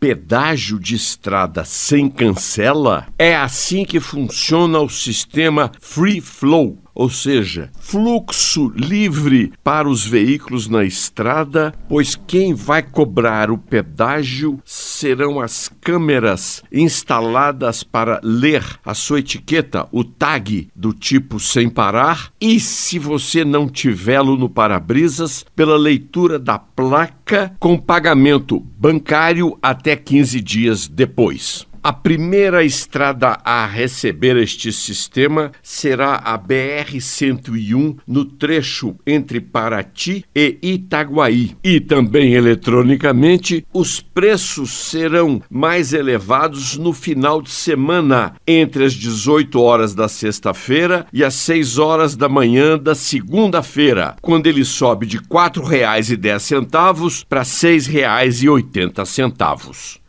pedágio de estrada sem cancela? É assim que funciona o sistema Free Flow, ou seja, fluxo livre para os veículos na estrada, pois quem vai cobrar o pedágio serão as câmeras instaladas para ler a sua etiqueta, o tag do tipo sem parar, e se você não tiver no para-brisas, pela leitura da placa com pagamento bancário até 15 dias depois. A primeira estrada a receber este sistema será a BR-101 no trecho entre Paraty e Itaguaí. E também eletronicamente, os preços serão mais elevados no final de semana, entre as 18 horas da sexta-feira e as 6 horas da manhã da segunda-feira, quando ele sobe de R$ 4,10 para R$ 6,80.